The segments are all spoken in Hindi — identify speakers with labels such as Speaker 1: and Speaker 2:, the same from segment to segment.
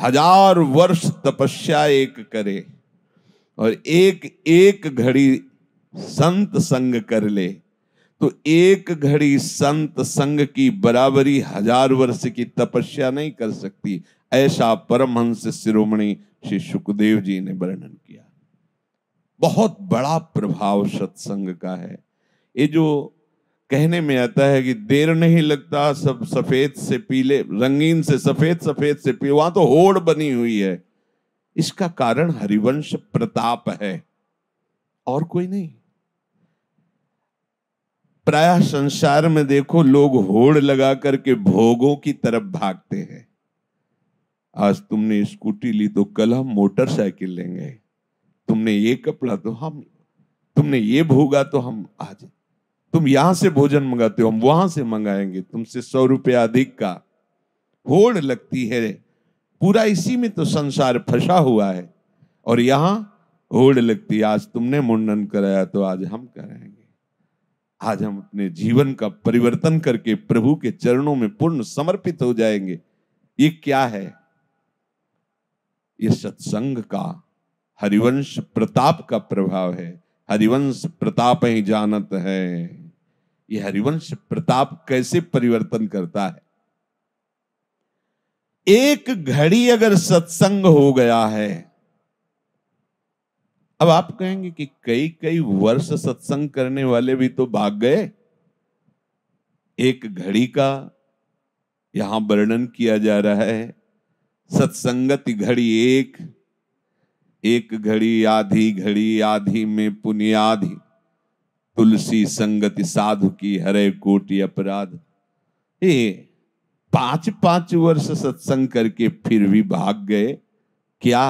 Speaker 1: हजार वर्ष तपस्या एक करे और एक एक घड़ी संत संग कर ले तो एक घड़ी संत संग की बराबरी हजार वर्ष की तपस्या नहीं कर सकती ऐसा परमहंस शिरोमणि श्री सुखदेव जी ने वर्णन किया बहुत बड़ा प्रभाव सत्संग का है ये जो कहने में आता है कि देर नहीं लगता सब सफेद से पीले रंगीन से सफेद सफेद से पीले वहां तो होड़ बनी हुई है इसका कारण हरिवंश प्रताप है और कोई नहीं प्राय संसार में देखो लोग होड़ लगा करके भोगों की तरफ भागते हैं आज तुमने स्कूटी ली तो कल हम मोटरसाइकिल लेंगे तुमने ये कपड़ा तो हम तुमने ये भोगा तो हम आज तुम यहां से भोजन मंगाते हो हम वहां से मंगाएंगे तुमसे सौ रुपया अधिक का होड़ लगती है पूरा इसी में तो संसार फंसा हुआ है और यहां होड़ लगती है आज तुमने मुंडन कराया तो आज हम कराएंगे आज हम अपने जीवन का परिवर्तन करके प्रभु के चरणों में पूर्ण समर्पित हो जाएंगे ये क्या है ये सत्संग का हरिवंश प्रताप का प्रभाव है हरिवंश प्रताप ही जानत है ये हरिवंश प्रताप कैसे परिवर्तन करता है एक घड़ी अगर सत्संग हो गया है अब आप कहेंगे कि कई कई वर्ष सत्संग करने वाले भी तो भाग गए एक घड़ी का यहां वर्णन किया जा रहा है सत्संगति घड़ी एक एक घड़ी आधी घड़ी आधी में पुनियाधि तुलसी संगति साधु की हरे कोटि अपराध ये पांच पांच वर्ष सत्संग करके फिर भी भाग गए क्या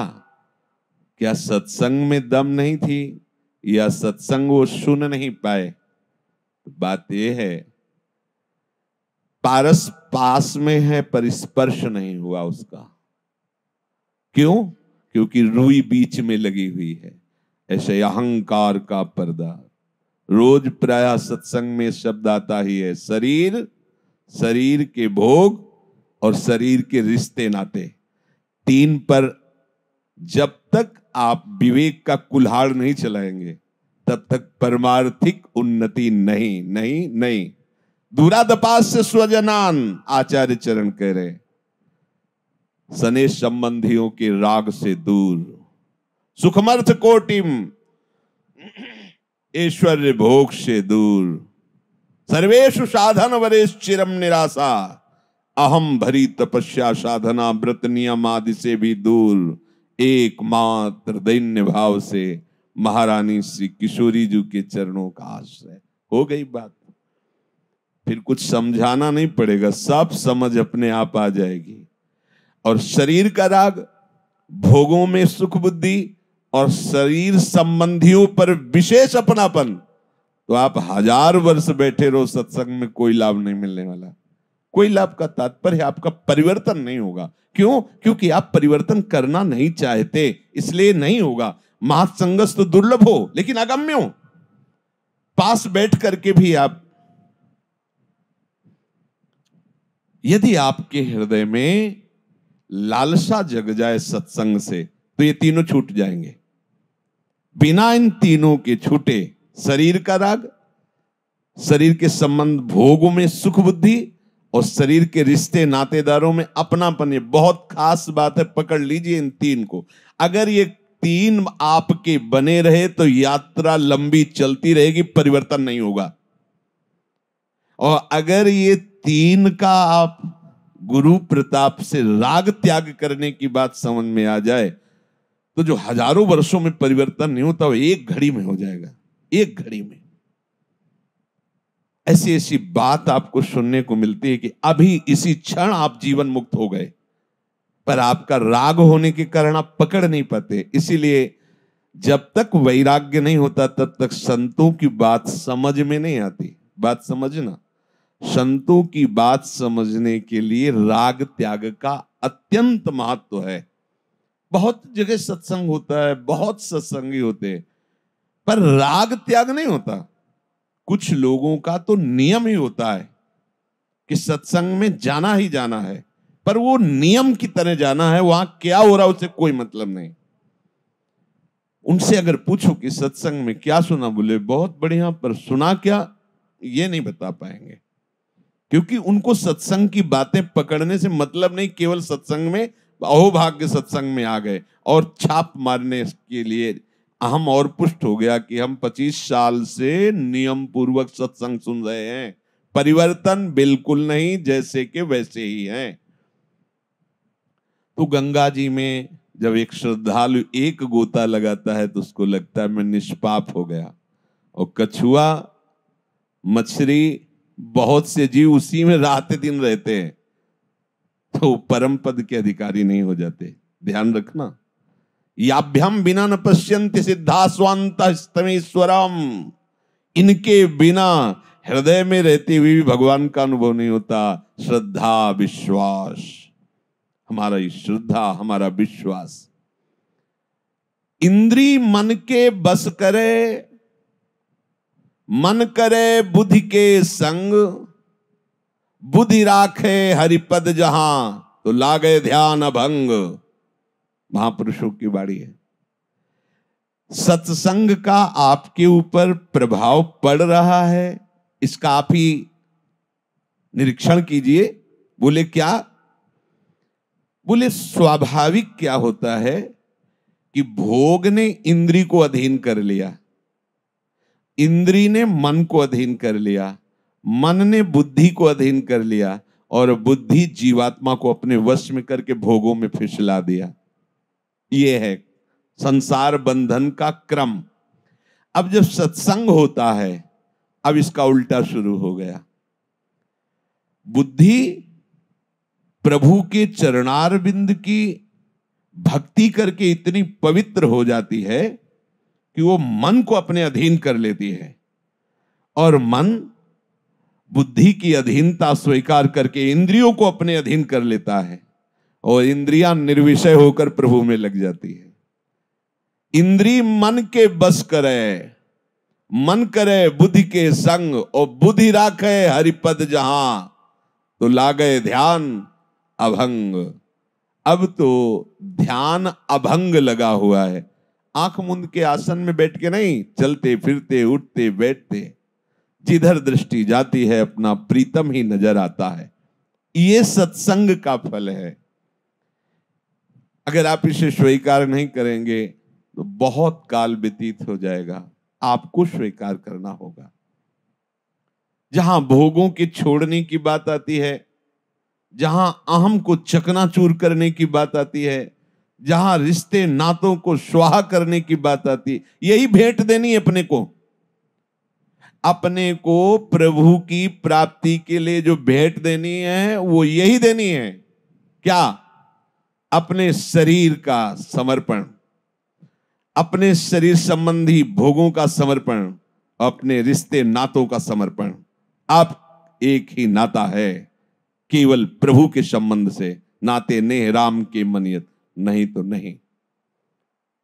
Speaker 1: क्या सत्संग में दम नहीं थी या सत्संग वो सुन नहीं पाए तो बात यह है पारस पास में है पर स्पर्श नहीं हुआ उसका क्यों क्योंकि रुई बीच में लगी हुई है ऐसे अहंकार का पर्दा रोज प्राय सत्संग में शब्द आता ही है शरीर शरीर के भोग और शरीर के रिश्ते नाते तीन पर जब तक आप विवेक का कुल्हाड़ नहीं चलाएंगे तब तक परमार्थिक उन्नति नहीं नहीं नहीं दूरादपास से स्वजनान आचार्य चरण कह रहे हैं सने संबंधियों के राग से दूर सुखमर्थ कोटिम ऐश्वर्य भोग से दूर सर्वेशु साधन वरेश चिरम निराशा अहम भरी तपस्या साधना व्रत नियम आदि से भी दूर एकमात्र दैन्य भाव से महारानी श्री किशोरी जी के चरणों का आश्रय हो गई बात फिर कुछ समझाना नहीं पड़ेगा सब समझ अपने आप आ जाएगी और शरीर का राग भोगों में सुख बुद्धि और शरीर संबंधियों पर विशेष अपनापन तो आप हजार वर्ष बैठे रहो सत्संग में कोई लाभ नहीं मिलने वाला कोई लाभ का तात्पर्य आपका परिवर्तन नहीं होगा क्यों क्योंकि आप परिवर्तन करना नहीं चाहते इसलिए नहीं होगा महासंगस तो दुर्लभ हो लेकिन अगम्य हो पास बैठ करके भी आप यदि आपके हृदय में लालसा जग जाए सत्संग से तो ये तीनों छूट जाएंगे बिना इन तीनों के छूटे शरीर का राग शरीर के संबंध भोगों में सुख बुद्धि और शरीर के रिश्ते नातेदारों में अपनापन ये बहुत खास बात है पकड़ लीजिए इन तीन को अगर ये तीन आपके बने रहे तो यात्रा लंबी चलती रहेगी परिवर्तन नहीं होगा और अगर ये तीन का आप गुरु प्रताप से राग त्याग करने की बात समझ में आ जाए तो जो हजारों वर्षों में परिवर्तन नहीं होता वो एक घड़ी में हो जाएगा एक घड़ी में ऐसी ऐसी बात आपको सुनने को मिलती है कि अभी इसी क्षण आप जीवन मुक्त हो गए पर आपका राग होने के कारण आप पकड़ नहीं पाते इसीलिए जब तक वैराग्य नहीं होता तब तक संतों की बात समझ में नहीं आती बात समझना संतों की बात समझने के लिए राग त्याग का अत्यंत महत्व है बहुत जगह सत्संग होता है बहुत सत्संगी होते हैं पर राग त्याग नहीं होता कुछ लोगों का तो नियम ही होता है कि सत्संग में जाना ही जाना है पर वो नियम की तरह जाना है वहां क्या हो रहा है उसे कोई मतलब नहीं उनसे अगर पूछो कि सत्संग में क्या सुना बोले बहुत बढ़िया पर सुना क्या ये नहीं बता पाएंगे क्योंकि उनको सत्संग की बातें पकड़ने से मतलब नहीं केवल सत्संग में अहोभाग्य सत्संग में आ गए और छाप मारने के लिए हम और पुष्ट हो गया कि हम 25 साल से नियम पूर्वक सत्संग सुन रहे हैं परिवर्तन बिल्कुल नहीं जैसे के वैसे ही हैं तो गंगा जी में जब एक श्रद्धालु एक गोता लगाता है तो उसको लगता है मैं निष्पाप हो गया और कछुआ मछली बहुत से जीव उसी में रात दिन रहते हैं तो परम पद के अधिकारी नहीं हो जाते ध्यान रखना याभ्याम बिना न पश्यंती सिद्धा स्वांत स्तमेश्वरम इनके बिना हृदय में रहते हुए भी भगवान का अनुभव नहीं होता श्रद्धा विश्वास हमारा श्रद्धा हमारा विश्वास इंद्री मन के बस करे मन करे बुद्धि के संग बुद्धि राखे हरिपद जहां तो लागे ध्यान भंग महापुरुषों की बाड़ी है सत्संग का आपके ऊपर प्रभाव पड़ रहा है इसका आप ही निरीक्षण कीजिए बोले क्या बोले स्वाभाविक क्या होता है कि भोग ने इंद्री को अधीन कर लिया इंद्री ने मन को अधीन कर लिया मन ने बुद्धि को अधीन कर लिया और बुद्धि जीवात्मा को अपने वश में करके भोगों में फिसला दिया ये है संसार बंधन का क्रम अब जब सत्संग होता है अब इसका उल्टा शुरू हो गया बुद्धि प्रभु के चरणार बिंद की भक्ति करके इतनी पवित्र हो जाती है कि वो मन को अपने अधीन कर लेती है और मन बुद्धि की अधीनता स्वीकार करके इंद्रियों को अपने अधीन कर लेता है और इंद्रिया निर्विषय होकर प्रभु में लग जाती है इंद्री मन के बस करे मन करे बुद्धि के संग और बुद्धि राखे हरिपद जहां तो लागे ध्यान अभंग अब तो ध्यान अभंग लगा हुआ है आंख मुंद के आसन में बैठ के नहीं चलते फिरते उठते बैठते जिधर दृष्टि जाती है अपना प्रीतम ही नजर आता है ये सत्संग का फल है अगर आप इसे स्वीकार नहीं करेंगे तो बहुत काल व्यतीत हो जाएगा आपको स्वीकार करना होगा जहां भोगों के छोड़ने की बात आती है जहां अहम को चकनाचूर करने की बात आती है जहां रिश्ते नातों को स्वाहा करने की बात आती है यही भेंट देनी है अपने को अपने को प्रभु की प्राप्ति के लिए जो भेंट देनी है वो यही देनी है क्या अपने शरीर का समर्पण अपने शरीर संबंधी भोगों का समर्पण अपने रिश्ते नातों का समर्पण आप एक ही नाता है केवल प्रभु के संबंध से नाते नेह राम के मनियत नहीं तो नहीं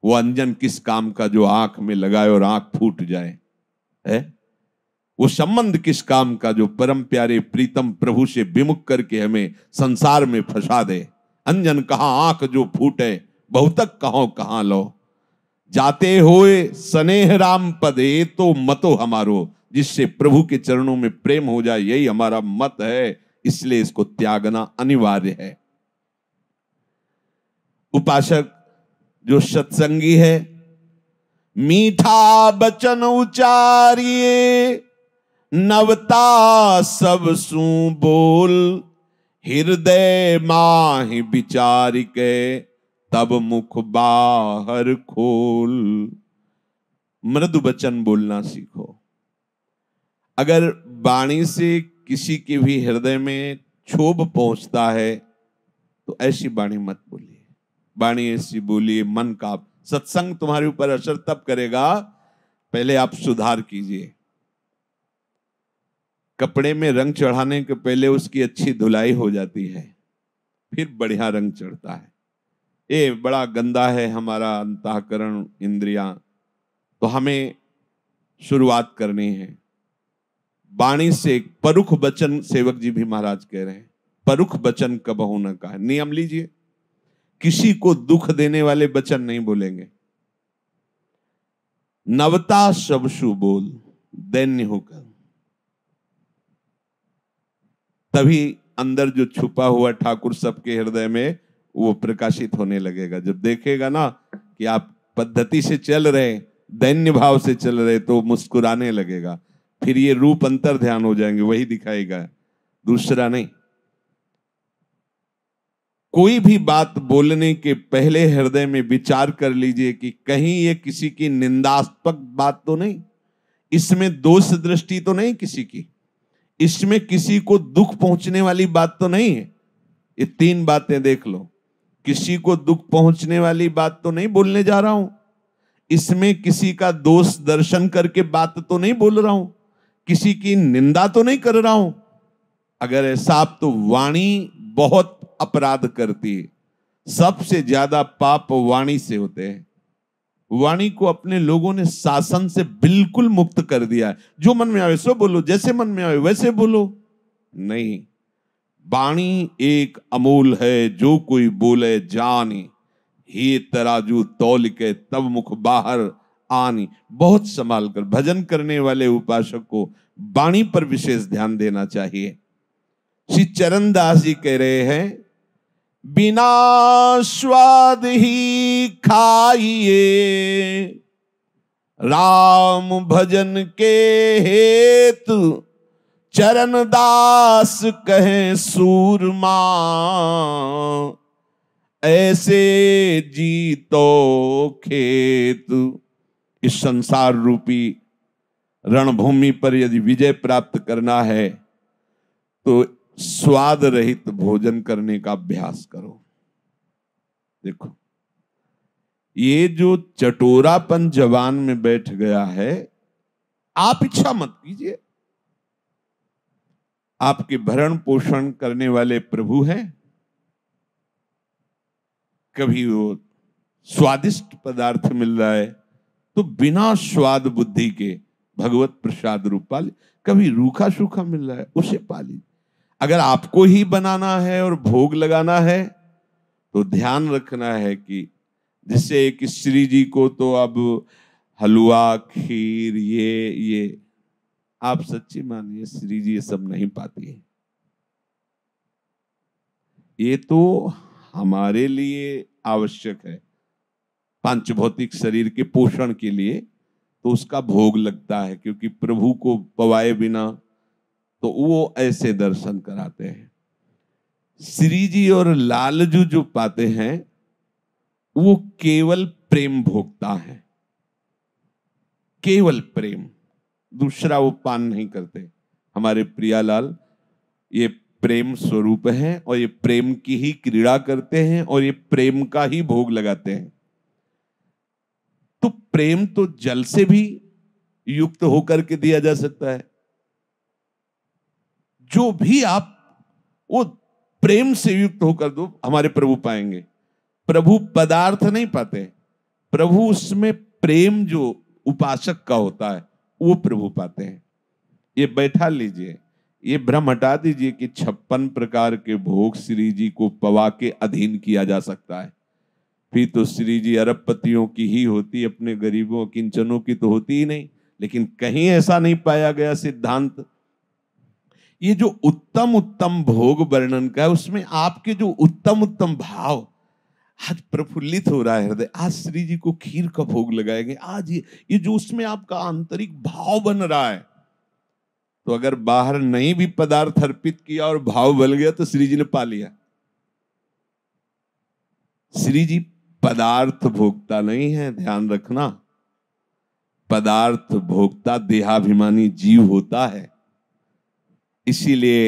Speaker 1: वो अंजन किस काम का जो आंख में लगाए और आंख फूट जाए है वो संबंध किस काम का जो परम प्यारे प्रीतम प्रभु से विमुख करके हमें संसार में फंसा दे अंजन कहा आंख जो फूटे बहुतक कहो कहा लो जाते हुए स्नेह राम पदे तो मतो हमारो जिससे प्रभु के चरणों में प्रेम हो जाए यही हमारा मत है इसलिए इसको त्यागना अनिवार्य है उपासक जो सत्संगी है मीठा बचन उचारिए नवता सब सू बोल हृदय माहि के तब मुख बाहर खोल मृदु बचन बोलना सीखो अगर वाणी से किसी के भी हृदय में क्षोभ पहुंचता है तो ऐसी वाणी मत बोलिए वाणी ऐसी बोलिए मन का सत्संग तुम्हारे ऊपर असर तब करेगा पहले आप सुधार कीजिए कपड़े में रंग चढ़ाने के पहले उसकी अच्छी धुलाई हो जाती है फिर बढ़िया रंग चढ़ता है ये बड़ा गंदा है हमारा अंतकरण इंद्रिया तो हमें शुरुआत करनी है वाणी से परुख बचन सेवक जी भी महाराज कह रहे हैं परुख बचन कब होना का है नियम लीजिए किसी को दुख देने वाले वचन नहीं बोलेंगे नवता सब बोल दैन्य होकर तभी अंदर जो छुपा हुआ ठाकुर सबके हृदय में वो प्रकाशित होने लगेगा जब देखेगा ना कि आप पद्धति से चल रहे दैन्य भाव से चल रहे तो मुस्कुराने लगेगा फिर ये रूप अंतर ध्यान हो जाएंगे वही दिखाएगा दूसरा नहीं कोई भी बात बोलने के पहले हृदय में विचार कर लीजिए कि कहीं ये किसी की निंदात्मक बात तो नहीं इसमें दोष दृष्टि तो नहीं किसी की इसमें किसी को दुख पहुंचने वाली बात तो नहीं है ये तीन बातें देख लो किसी को दुख पहुंचने वाली बात तो नहीं बोलने जा रहा हूं इसमें किसी का दोष दर्शन करके बात तो नहीं बोल रहा हूं किसी की निंदा तो नहीं कर रहा हूं अगर ऐसा आप तो वाणी बहुत अपराध करती है सबसे ज्यादा पाप वाणी से होते हैं वाणी को अपने लोगों ने शासन से बिल्कुल मुक्त कर दिया है जो मन में आवे सो बोलो जैसे मन में आवे वैसे बोलो नहीं वाणी एक अमूल है जो कोई बोले जानी ही तराजू तौल के तब मुख बाहर आनी बहुत संभाल कर भजन करने वाले उपासक को वाणी पर विशेष ध्यान देना चाहिए श्री चरण दास जी कह रहे हैं बिना स्वाद ही खाइए राम भजन के हेतु चरण दास कहे सूरमा ऐसे जीतो खेत इस संसार रूपी रणभूमि पर यदि विजय प्राप्त करना है तो स्वाद रहित भोजन करने का अभ्यास करो देखो ये जो चटोरापन जवान में बैठ गया है आप इच्छा मत कीजिए आपके भरण पोषण करने वाले प्रभु हैं कभी वो स्वादिष्ट पदार्थ मिल रहा है तो बिना स्वाद बुद्धि के भगवत प्रसाद रूप पाली कभी रूखा सूखा मिल रहा है उसे पाली अगर आपको ही बनाना है और भोग लगाना है तो ध्यान रखना है कि जिससे एक श्री जी को तो अब हलवा खीर ये ये आप सच्ची मानिए श्री जी ये सब नहीं पाती है ये तो हमारे लिए आवश्यक है पांच भौतिक शरीर के पोषण के लिए तो उसका भोग लगता है क्योंकि प्रभु को पवाए बिना तो वो ऐसे दर्शन कराते हैं श्री जी और लालजू जो पाते हैं वो केवल प्रेम भोगता है केवल प्रेम दूसरा वो पान नहीं करते हमारे प्रियालाल ये प्रेम स्वरूप है और ये प्रेम की ही क्रीड़ा करते हैं और ये प्रेम का ही भोग लगाते हैं तो प्रेम तो जल से भी युक्त होकर के दिया जा सकता है जो भी आप वो प्रेम से युक्त होकर दो हमारे प्रभु पाएंगे प्रभु पदार्थ नहीं पाते प्रभु उसमें प्रेम जो उपासक का होता है वो प्रभु पाते हैं ये बैठा लीजिए ये भ्रम हटा दीजिए कि छप्पन प्रकार के भोग श्री जी को पवा के अधीन किया जा सकता है फिर तो श्री जी अरबपतियों की ही होती अपने गरीबों किंचनों की तो होती ही नहीं लेकिन कहीं ऐसा नहीं पाया गया सिद्धांत ये जो उत्तम उत्तम भोग वर्णन का है उसमें आपके जो उत्तम उत्तम भाव आज प्रफुल्लित हो रहा है हृदय आज श्री जी को खीर का भोग लगाएंगे आज ये ये जो उसमें आपका आंतरिक भाव बन रहा है तो अगर बाहर नहीं भी पदार्थ अर्पित किया और भाव बल गया तो श्री जी ने पा लिया श्री जी पदार्थ भोगता नहीं है ध्यान रखना पदार्थ भोगता देहाभिमानी जीव होता है इसीलिए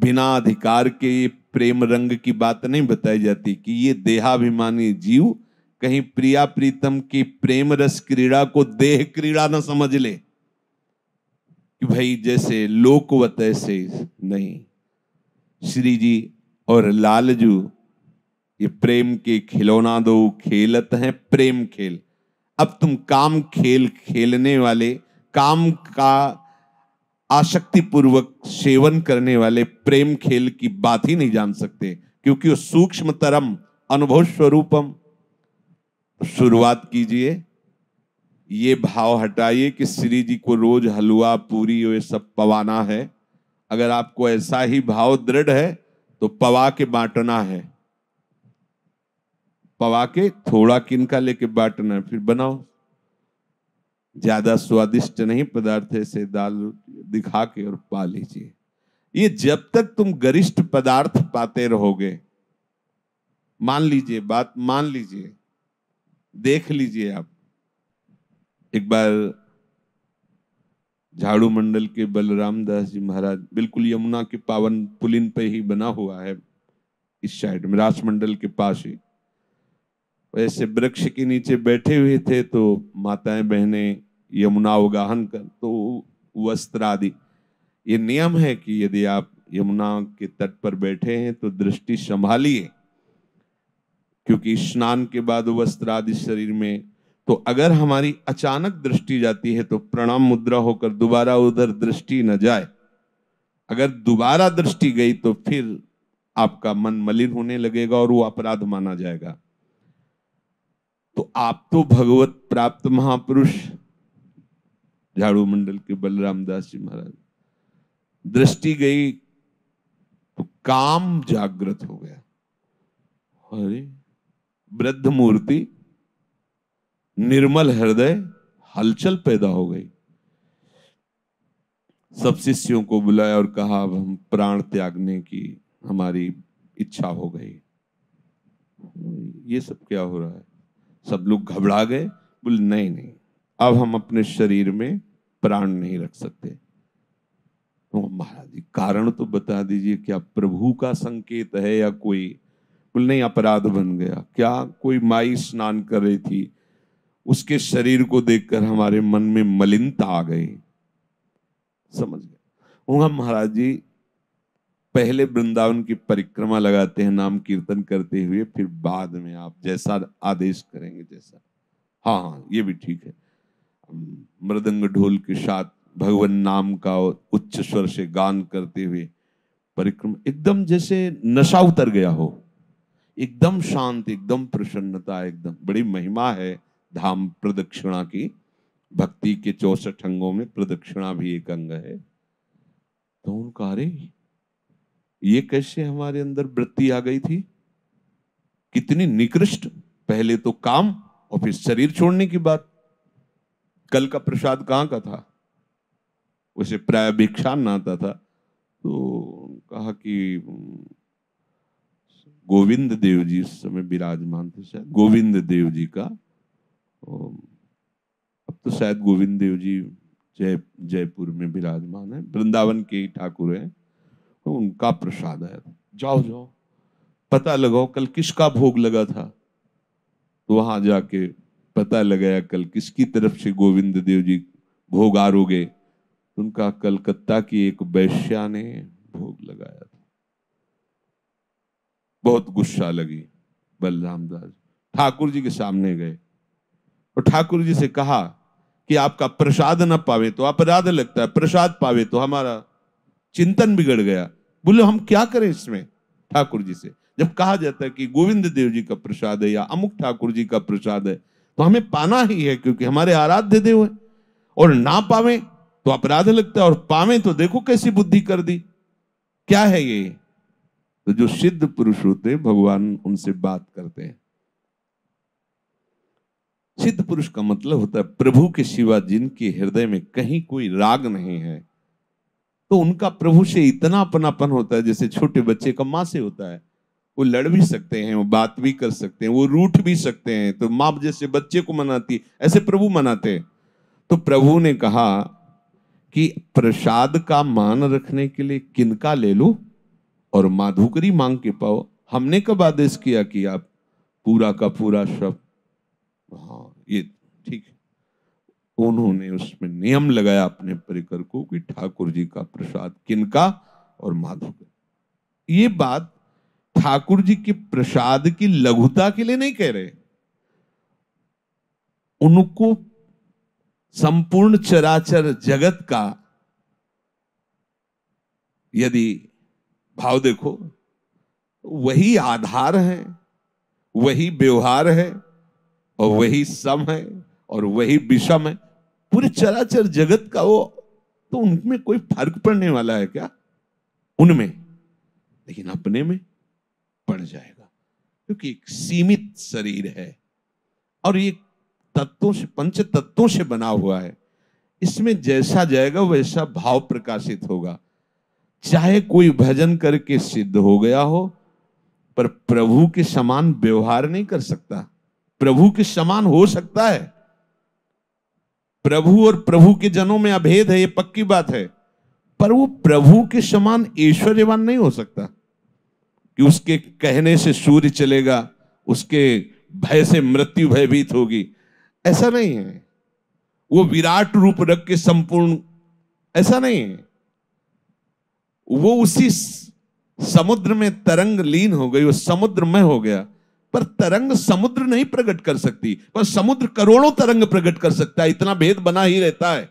Speaker 1: बिना अधिकार के ये प्रेम रंग की बात नहीं बताई जाती कि ये देहाभिमानी जीव कहीं प्रिया प्रीतम की प्रेम रस क्रीड़ा को देह क्रीड़ा ना समझ ले कि भाई जैसे लोकवत ऐसे नहीं श्री जी और लालजू ये प्रेम के खिलौना दो खेलत हैं प्रेम खेल अब तुम काम खेल खेलने वाले काम का आसक्ति पूर्वक सेवन करने वाले प्रेम खेल की बात ही नहीं जान सकते क्योंकि वो सूक्ष्म तरम अनुभव स्वरूपम शुरुआत कीजिए ये भाव हटाइए कि श्री जी को रोज हलवा पूरी ये सब पवाना है अगर आपको ऐसा ही भाव दृढ़ है तो पवा के बांटना है पवा के थोड़ा किनका लेके बांटना है फिर बनाओ ज्यादा स्वादिष्ट नहीं पदार्थ ऐसे दाल दिखा के और पा लीजिए ये जब तक तुम गरिष्ठ पदार्थ पाते रहोगे मान लीजिए बात मान लीजिए देख लीजिए आप एक बार झाड़ू मंडल के बलराम दास जी महाराज बिल्कुल यमुना के पावन पुलिन पे ही बना हुआ है इस साइड में राजमंडल के पास ही वैसे वृक्ष के नीचे बैठे हुए थे तो माताएं बहनें यमुना उगाहन कर तो वस्त्र आदि ये नियम है कि यदि आप यमुना के तट पर बैठे हैं तो दृष्टि संभालिए क्योंकि स्नान के बाद वस्त्र आदि शरीर में तो अगर हमारी अचानक दृष्टि जाती है तो प्रणाम मुद्रा होकर दोबारा उधर दृष्टि न जाए अगर दोबारा दृष्टि गई तो फिर आपका मन मलिन होने लगेगा और वो अपराध माना जाएगा तो आप तो भगवत प्राप्त महापुरुष झाड़ू मंडल के बलराम दास जी महाराज दृष्टि गई तो काम जागृत हो गया अरे वृद्ध मूर्ति निर्मल हृदय हलचल पैदा हो गई सब शिष्यों को बुलाया और कहा अब हम प्राण त्यागने की हमारी इच्छा हो गई ये सब क्या हो रहा है सब लोग घबरा गए बोले नहीं नहीं अब हम अपने शरीर में प्राण नहीं रख सकते तो महाराज जी कारण तो बता दीजिए क्या प्रभु का संकेत है या कोई बोल नहीं अपराध बन गया क्या कोई माई स्नान कर रही थी उसके शरीर को देखकर हमारे मन में मलिनता आ गई समझ गए उनका महाराज जी पहले वृंदावन की परिक्रमा लगाते हैं नाम कीर्तन करते हुए फिर बाद में आप जैसा आदेश करेंगे जैसा हाँ हाँ ये भी ठीक है मृदंग ढोल के साथ भगवान नाम का उच्च स्वर से गान करते हुए परिक्रमा एकदम जैसे नशा उतर गया हो एकदम शांत एकदम प्रसन्नता एकदम बड़ी महिमा है धाम प्रदक्षिणा की भक्ति के चौसठ अंगों में प्रदक्षिणा भी एक अंग है तो उनका अरे ये कैसे हमारे अंदर वृत्ति आ गई थी कितनी निकृष्ट पहले तो काम और फिर शरीर छोड़ने की बात कल का प्रसाद कहाँ का था उसे प्राय भिक्षान आता था तो कहा कि गोविंद देव जी इस समय विराजमान थे शायद गोविंद देव जी का अब तो शायद गोविंद देव जी जय जयपुर में विराजमान है वृंदावन के ही ठाकुर हैं तो उनका प्रसाद आया था जाओ जाओ पता लगाओ कल किसका भोग लगा था तो वहां जाके पता लगाया कल किसकी तरफ से गोविंद देव जी भोग आरोगे उनका कलकत्ता की एक वैश्या ने भोग लगाया था बहुत गुस्सा लगी बलराम दास ठाकुर जी के सामने गए और ठाकुर जी से कहा कि आपका प्रसाद न पावे तो अपराध लगता है प्रसाद पावे तो हमारा चिंतन बिगड़ गया बोले हम क्या करें इसमें ठाकुर जी से जब कहा जाता है कि गोविंद देव जी का प्रसाद है या अमुक ठाकुर जी का प्रसाद है तो हमें पाना ही है क्योंकि हमारे आराध्य देव है और ना पावे तो अपराध लगता है और पावे तो देखो कैसी बुद्धि कर दी क्या है ये तो जो सिद्ध पुरुष होते भगवान उनसे बात करते हैं सिद्ध पुरुष का मतलब होता है प्रभु के सिवा जिनके हृदय में कहीं कोई राग नहीं है तो उनका प्रभु से इतना अपनापन होता है जैसे छोटे बच्चे का मां से होता है वो लड़ भी सकते हैं वो बात भी कर सकते हैं वो रूठ भी सकते हैं तो माँ जैसे बच्चे को मनाती ऐसे प्रभु मनाते तो प्रभु ने कहा कि प्रसाद का मान रखने के लिए किनका ले लो और माधुकरी मांग के पाओ हमने कब आदेश किया कि आप पूरा का पूरा सब हाँ ये ठीक उन्होंने उसमें नियम लगाया अपने परिकर को कि ठाकुर जी का प्रसाद किनका और माधुकरी ये बात ठाकुर जी के प्रसाद की लघुता के लिए नहीं कह रहे उनको संपूर्ण चराचर जगत का यदि भाव देखो वही आधार है वही व्यवहार है और वही सम है और वही विषम है पूरे चराचर जगत का वो तो उनमें कोई फर्क पड़ने वाला है क्या उनमें लेकिन अपने में बढ़ जाएगा क्योंकि एक सीमित शरीर है और ये तत्वों से पंच तत्वों से बना हुआ है इसमें जैसा जाएगा वैसा भाव प्रकाशित होगा चाहे कोई भजन करके सिद्ध हो गया हो पर प्रभु के समान व्यवहार नहीं कर सकता प्रभु के समान हो सकता है प्रभु और प्रभु के जनों में अभेद है ये पक्की बात है पर वो प्रभु के समान ऐश्वर्यवान नहीं हो सकता कि उसके कहने से सूर्य चलेगा उसके भय से मृत्यु भयभीत होगी ऐसा नहीं है वो विराट रूप रख के संपूर्ण ऐसा नहीं है वो उसी समुद्र में तरंग लीन हो गई वो में हो गया पर तरंग समुद्र नहीं प्रकट कर सकती पर समुद्र करोड़ों तरंग प्रकट कर सकता है इतना भेद बना ही रहता है